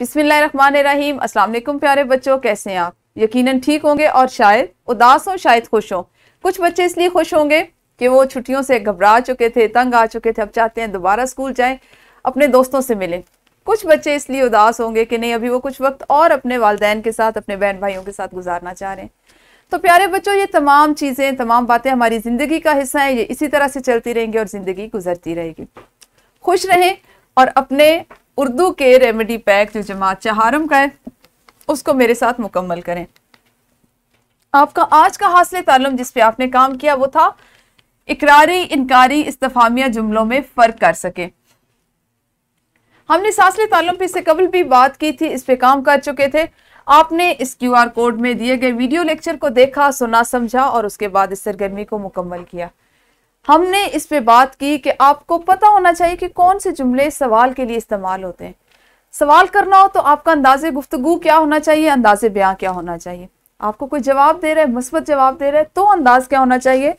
बिस्मिल्लाहिर्रहमानिर्रहीम अस्सलाम वालेकुम प्यारे बच्चों कैसे हैं आप यकीनन ठीक होंगे और शायद उदास हों शायद खुश हों कुछ बच्चे इसलिए खुश होंगे कि वो छुट्टियों से घबरा चुके थे तंग आ चुके थे अब चाहते हैं दोबारा स्कूल जाएं अपने दोस्तों से मिलें कुछ बच्चे इसलिए उदास होंगे कि नहीं अभी वो कुछ वक्त और अपने वालदेन के साथ अपने बहन भाइयों के साथ गुजारना चाह रहे हैं तो प्यारे बच्चों ये तमाम चीज़ें तमाम बातें हमारी ज़िंदगी का हिस्सा है ये इसी तरह से चलती रहेंगी और ज़िंदगी गुजरती रहेगी खुश रहें और अपने उर्दू के रेमेडी पैक जो जमात चहारम का है उसको मेरे साथ मुकम्मल करें आपका आज का हासिल तालम जिस पे आपने काम किया वो था इकरारी इनकारी इस्तफामिया जुमलों में फ़र्क कर सके हमने सासले तालम पे इससे कबल भी बात की थी इस पे काम कर चुके थे आपने इस क्यू आर कोड में दिए गए वीडियो लेक्चर को देखा सुना समझा और उसके बाद इस सरगर्मी को मुकम्मल किया हमने इस पे बात की कि आपको पता होना चाहिए कि कौन से जुमले सवाल के लिए इस्तेमाल होते हैं सवाल करना हो तो आपका अंदाजे गुफ्तगु क्या होना चाहिए अंदाजे बयां क्या होना चाहिए आपको कोई जवाब दे रहा है मुस्बत जवाब दे रहा है तो अंदाज क्या होना चाहिए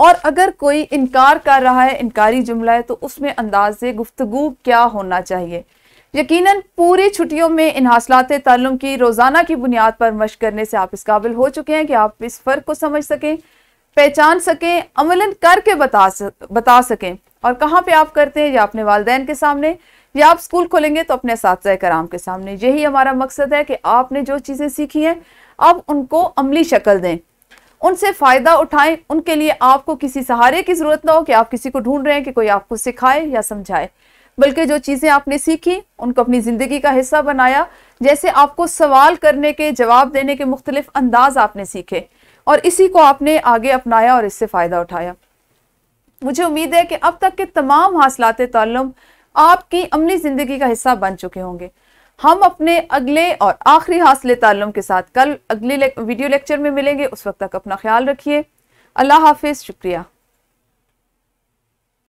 और अगर कोई इनकार कर रहा है इनकारी जुमला है तो उसमें अंदाज गुफ्तगु क्या होना चाहिए यकीनन पूरी छुट्टियों में इन हासिलात तलम की रोज़ाना की बुनियाद पर मश करने से आप इस काबिल हो चुके हैं कि आप इस फ़र्क को समझ सकें पहचान सकें अमलन करके बता सक, बता सकें और कहाँ पे आप करते हैं या अपने वालदेन के सामने या आप स्कूल खोलेंगे तो अपने साथ कराम के सामने यही हमारा मकसद है कि आपने जो चीज़ें सीखी हैं आप उनको अमली शक्ल दें उनसे फ़ायदा उठाएं उनके लिए आपको किसी सहारे की ज़रूरत ना हो कि आप किसी को ढूंढ रहे हैं कि कोई आपको सिखाए या समझाए बल्कि जो चीज़ें आपने सीखी उनको अपनी ज़िंदगी का हिस्सा बनाया जैसे आपको सवाल करने के जवाब देने के मुख्तलिफ अंदाज आपने सीखे और इसी को आपने आगे अपनाया और इससे फ़ायदा उठाया मुझे उम्मीद है कि अब तक के तमाम हासिलात तल्लम आपकी अमली ज़िंदगी का हिस्सा बन चुके होंगे हम अपने अगले और आखिरी हासिल तल्लम के साथ कल अगले ले, वीडियो लेक्चर में मिलेंगे उस वक्त तक अपना ख्याल रखिए अल्लाह हाफिज़ शुक्रिया